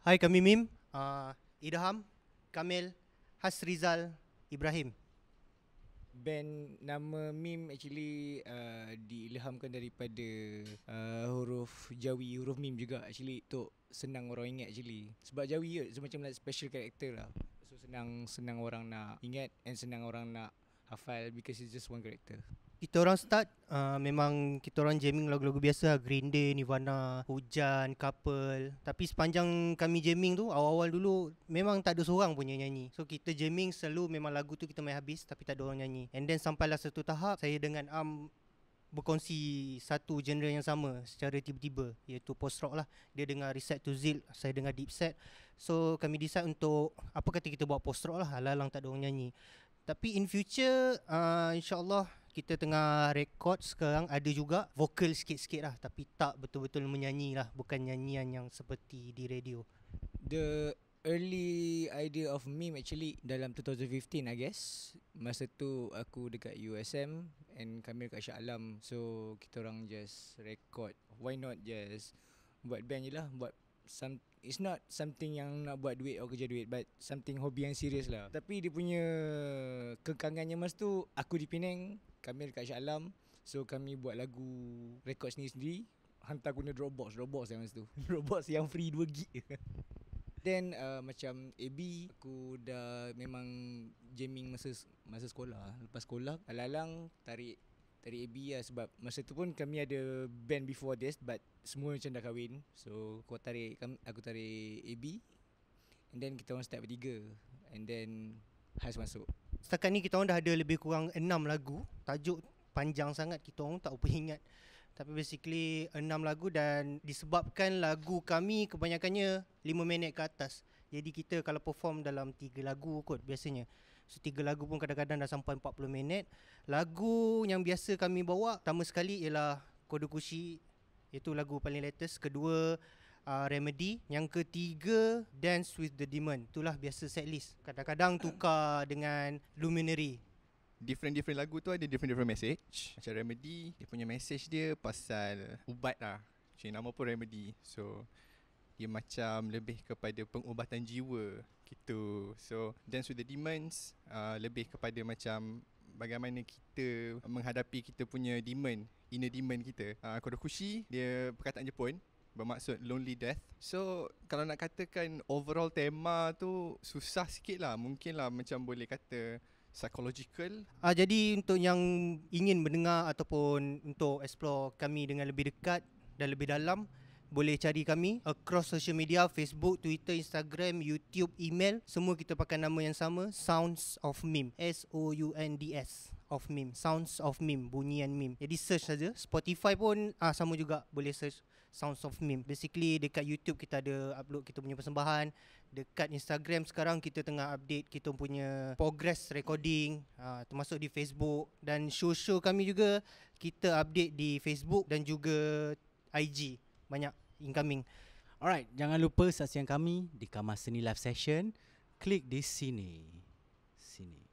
Hai kami Mim, uh, Idham, Kamil, Hasrizal, Ibrahim. Ben nama Mim actually uh, diilhamkan daripada uh, huruf Jawi, huruf Mim juga actually tu senang orang ingat actually. Sebab Jawi je, so macam like special character lah. So senang senang orang nak ingat and senang orang nak hafal because it's just one character. Kita orang start uh, memang kita orang jamming lagu-lagu biasa lah. Green Day, Nirvana, Hujan, Couple. Tapi sepanjang kami jamming tu awal-awal dulu memang tak ada seorang pun yang nyanyi. So kita jamming selalu memang lagu tu kita main habis tapi tak ada orang nyanyi. And then sampailah satu tahap saya dengan Am um, berkongsi satu genre yang sama secara tiba-tiba iaitu post rock lah. Dia dengar Reset to Zil, saya dengar Deep Set. So kami decide untuk apa kata kita buat post rock lah, halalang tak ada orang nyanyi. Tapi in future uh, InsyaAllah kita tengah record sekarang ada juga vokal sikit-sikit lah tapi tak betul-betul menyanyi lah bukan nyanyian yang seperti di radio The early idea of meme actually dalam 2015 I guess masa tu aku dekat USM and kami dekat Shah Alam so kita orang just record why not just buat band je lah buat some, It's not something yang nak buat duit atau kerja duit But something hobi yang serius lah Tapi dia punya Kekangannya masa tu Aku di Penang kami kat Shah Alam So kami buat lagu Rekod sendiri-sendiri Hantar guna Dropbox Dropbox yang masa tu Dropbox yang free 2 gig Then uh, macam AB Aku dah memang jamming masa masa sekolah Lepas sekolah alalang alang tarik dari AB lah sebab masa tu pun kami ada band before this but semua macam dah kahwin so aku tarik aku tarik AB and then kita orang start bertiga and then Has masuk setakat ni kita orang dah ada lebih kurang 6 lagu tajuk panjang sangat kita orang tak boleh ingat tapi basically 6 lagu dan disebabkan lagu kami kebanyakannya 5 minit ke atas jadi kita kalau perform dalam 3 lagu kot biasanya Setiga lagu pun kadang-kadang dah sampai 40 minit Lagu yang biasa kami bawa Pertama sekali ialah Kodokushi Itu lagu paling latest Kedua uh, Remedy Yang ketiga Dance with the Demon Itulah biasa set list. Kadang-kadang tukar dengan Luminary Different-different lagu tu ada different-different message Macam Remedy Dia punya message dia pasal ubat lah Macam nama pun Remedy So dia macam lebih kepada pengubatan jiwa gitu. So dance with the demons uh, lebih kepada macam bagaimana kita menghadapi kita punya demon, inner demon kita. Uh, Kodokushi dia perkataan Jepun bermaksud lonely death. So kalau nak katakan overall tema tu susah sikit lah. Mungkin lah macam boleh kata psychological. Ah, jadi untuk yang ingin mendengar ataupun untuk explore kami dengan lebih dekat dan lebih dalam, boleh cari kami across social media Facebook, Twitter, Instagram, YouTube, email semua kita pakai nama yang sama Sounds of MIM S O U N D S of MIM Sounds of Meme bunyian mim jadi search saja Spotify pun ah sama juga boleh search Sounds of MIM. basically dekat YouTube kita ada upload kita punya persembahan dekat Instagram sekarang kita tengah update kita punya progress recording ah, termasuk di Facebook dan show-show kami juga kita update di Facebook dan juga IG banyak incoming. Alright, jangan lupa saksikan kami di Kamar Seni Live Session. Klik di sini. Sini.